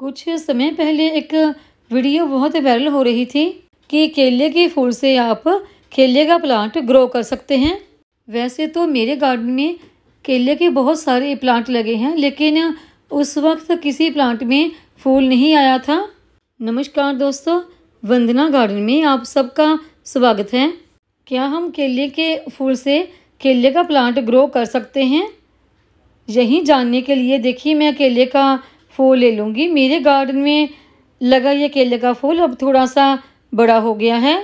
कुछ समय पहले एक वीडियो बहुत वायरल हो रही थी कि केले के फूल से आप केले का प्लांट ग्रो कर सकते हैं वैसे तो मेरे गार्डन में केले के बहुत सारे प्लांट लगे हैं लेकिन उस वक्त किसी प्लांट में फूल नहीं आया था नमस्कार दोस्तों वंदना गार्डन में आप सबका स्वागत है क्या हम केले के फूल से केले का प्लांट ग्रो कर सकते हैं यही जानने के लिए देखिए मैं केले का फूल ले लूँगी मेरे गार्डन में लगा यह केले का फूल अब थोड़ा सा बड़ा हो गया है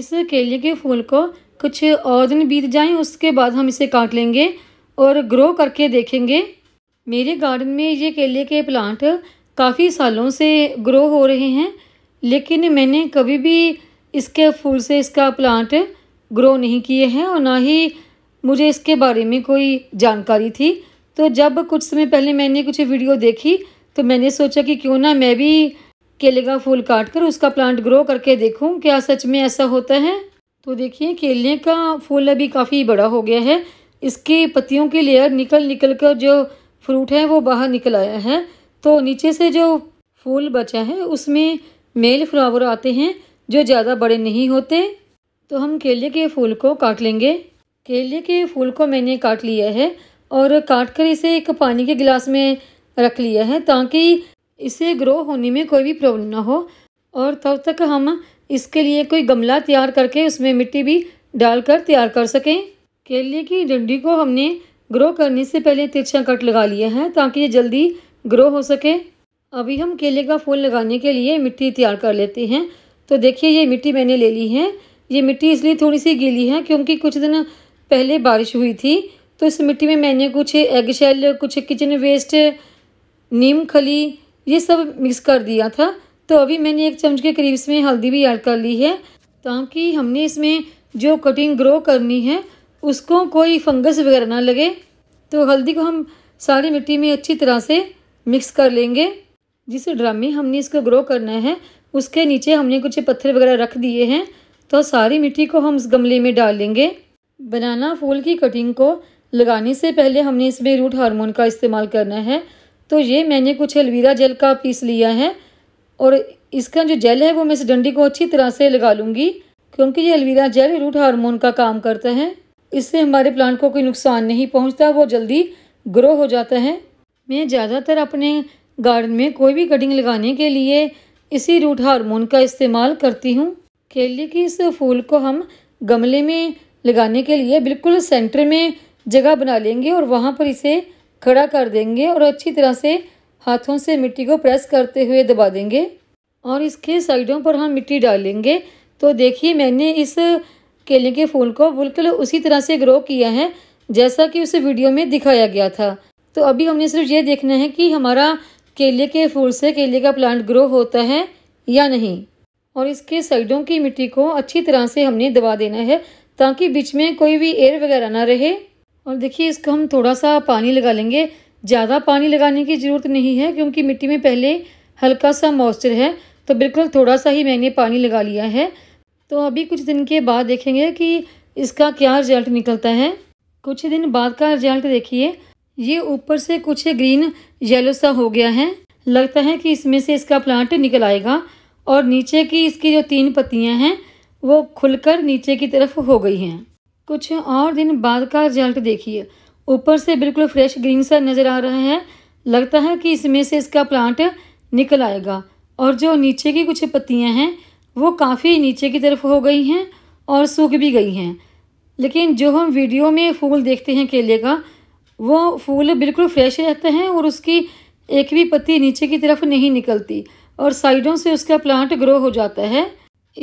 इस केले के फूल को कुछ और दिन बीत जाएं उसके बाद हम इसे काट लेंगे और ग्रो करके देखेंगे मेरे गार्डन में ये केले के प्लांट काफ़ी सालों से ग्रो हो रहे हैं लेकिन मैंने कभी भी इसके फूल से इसका प्लांट ग्रो नहीं किए हैं और ना ही मुझे इसके बारे में कोई जानकारी थी तो जब कुछ समय पहले मैंने कुछ वीडियो देखी तो मैंने सोचा कि क्यों ना मैं भी केले का फूल काट कर उसका प्लांट ग्रो करके देखूं क्या सच में ऐसा होता है तो देखिए केले का फूल अभी काफ़ी बड़ा हो गया है इसके पत्तियों की लेयर निकल निकल कर जो फ्रूट है वो बाहर निकल आया है तो नीचे से जो फूल बचा है उसमें मेल फ्लावर आते हैं जो ज़्यादा बड़े नहीं होते तो हम केले के फूल को काट लेंगे केले के फूल को मैंने काट लिया है और काट कर इसे एक पानी के गिलास में रख लिया है ताकि इसे ग्रो होने में कोई भी प्रॉब्लम ना हो और तब तक हम इसके लिए कोई गमला तैयार करके उसमें मिट्टी भी डालकर तैयार कर सकें केले की डंडी को हमने ग्रो करने से पहले तिरछा कट लगा लिया है ताकि ये जल्दी ग्रो हो सके अभी हम केले का फूल लगाने के लिए मिट्टी तैयार कर लेते हैं तो देखिए ये मिट्टी मैंने ले ली है ये मिट्टी इसलिए थोड़ी सी गीली है क्योंकि कुछ दिन पहले बारिश हुई थी तो इस मिट्टी में मैंने कुछ एग शेल कुछ किचन वेस्ट नीम खली ये सब मिक्स कर दिया था तो अभी मैंने एक चम्मच के करीब इसमें हल्दी भी ऐड कर ली है ताकि हमने इसमें जो कटिंग ग्रो करनी है उसको कोई फंगस वगैरह ना लगे तो हल्दी को हम सारी मिट्टी में अच्छी तरह से मिक्स कर लेंगे जिस ड्रम में हमने इसको ग्रो करना है उसके नीचे हमने कुछ पत्थर वगैरह रख दिए हैं तो सारी मिट्टी को हम इस गमले में डाल लेंगे बनाना फूल की कटिंग को लगाने से पहले हमने इसमें रूट हार्मोन का इस्तेमाल करना है तो ये मैंने कुछ अलविदा जेल का पीस लिया है और इसका जो जेल है वो मैं इस डंडी को अच्छी तरह से लगा लूँगी क्योंकि ये अलविदा जेल रूट हार्मोन का काम करता है इससे हमारे प्लांट को कोई नुकसान नहीं पहुँचता वो जल्दी ग्रो हो जाता है मैं ज़्यादातर अपने गार्डन में कोई भी कटिंग लगाने के लिए इसी रूट हार्मोन का इस्तेमाल करती हूँ केले के इस फूल को हम गमले में लगाने के लिए बिल्कुल सेंटर में जगह बना लेंगे और वहाँ पर इसे खड़ा कर देंगे और अच्छी तरह से हाथों से मिट्टी को प्रेस करते हुए दबा देंगे और इसके साइडों पर हम मिट्टी डालेंगे तो देखिए मैंने इस केले के फूल को बिल्कुल उसी तरह से ग्रो किया है जैसा कि उस वीडियो में दिखाया गया था तो अभी हमने सिर्फ ये देखना है कि हमारा केले के फूल से केले का प्लांट ग्रो होता है या नहीं और इसके साइडों की मिट्टी को अच्छी तरह से हमने दबा देना है ताकि बीच में कोई भी एयर वगैरह ना रहे और देखिए इसको हम थोड़ा सा पानी लगा लेंगे ज़्यादा पानी लगाने की ज़रूरत नहीं है क्योंकि मिट्टी में पहले हल्का सा मॉइस्चर है तो बिल्कुल थोड़ा सा ही मैंने पानी लगा लिया है तो अभी कुछ दिन के बाद देखेंगे कि इसका क्या रिजल्ट निकलता है कुछ दिन बाद का रिजल्ट देखिए ये ऊपर से कुछ ग्रीन येलो सा हो गया है लगता है कि इसमें से इसका प्लांट निकल आएगा और नीचे की इसकी जो तीन पत्तियां हैं वो खुलकर नीचे की तरफ हो गई हैं कुछ और दिन बाद का रिजल्ट देखिए ऊपर से बिल्कुल फ्रेश ग्रीन सा नज़र आ रहा है लगता है कि इसमें से इसका प्लांट निकल आएगा और जो नीचे की कुछ पत्तियां हैं वो काफ़ी नीचे की तरफ हो गई हैं और सूख भी गई हैं लेकिन जो हम वीडियो में फूल देखते हैं केले का वो फूल बिल्कुल फ्रेश रहते हैं और उसकी एक भी पत्ती नीचे की तरफ नहीं निकलती और साइडों से उसका प्लांट ग्रो हो जाता है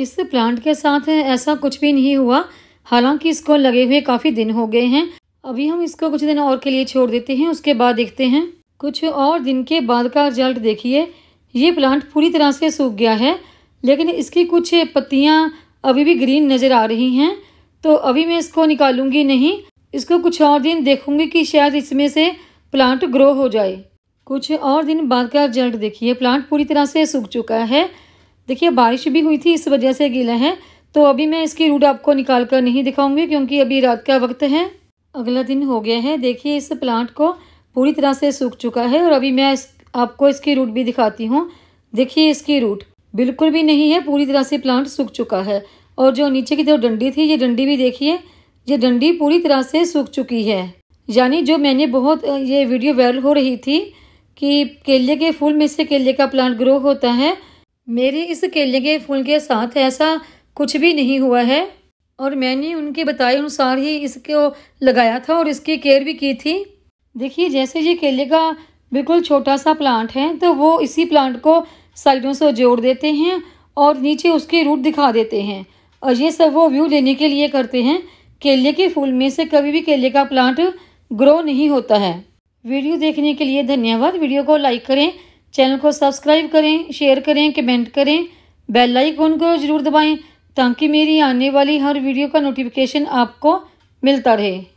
इस प्लांट के साथ ऐसा कुछ भी नहीं हुआ हालांकि इसको लगे हुए काफ़ी दिन हो गए हैं अभी हम इसको कुछ दिन और के लिए छोड़ देते हैं उसके बाद देखते हैं कुछ और दिन के बाद का रिजल्ट देखिए ये प्लांट पूरी तरह से सूख गया है लेकिन इसकी कुछ पत्तियाँ अभी भी ग्रीन नज़र आ रही हैं तो अभी मैं इसको निकालूंगी नहीं इसको कुछ और दिन देखूंगी कि शायद इसमें से प्लांट ग्रो हो जाए कुछ और दिन बाद का रिजल्ट देखिए प्लांट पूरी तरह से सूख चुका है देखिए बारिश भी हुई थी इस वजह से गीला है तो अभी मैं इसकी रूट आपको निकाल कर नहीं दिखाऊंगी क्योंकि अभी रात का वक्त है अगला दिन हो गया है देखिए इस प्लांट को पूरी तरह से सूख चुका है और अभी मैं इस आपको इसकी रूट भी दिखाती हूँ देखिए इसकी रूट बिल्कुल भी नहीं है पूरी तरह से प्लांट सूख चुका है और जो नीचे की जो डंडी थी ये डंडी भी देखिए ये डंडी पूरी तरह से सूख चुकी है यानी जो मैंने बहुत ये वीडियो वायरल हो रही थी कि केले के फूल में से केले का प्लांट ग्रो होता है मेरे इस केले के फूल के साथ ऐसा कुछ भी नहीं हुआ है और मैंने उनके बताए अनुसार ही इसको लगाया था और इसकी केयर भी की थी देखिए जैसे ये केले का बिल्कुल छोटा सा प्लांट है तो वो इसी प्लांट को साइडों से जोड़ देते हैं और नीचे उसके रूट दिखा देते हैं और ये सब वो व्यू लेने के लिए करते हैं केले के फूल में से कभी भी केले का प्लांट ग्रो नहीं होता है वीडियो देखने के लिए धन्यवाद वीडियो को लाइक करें चैनल को सब्सक्राइब करें शेयर करें कमेंट करें बेल आइकॉन को ज़रूर दबाएं ताकि मेरी आने वाली हर वीडियो का नोटिफिकेशन आपको मिलता रहे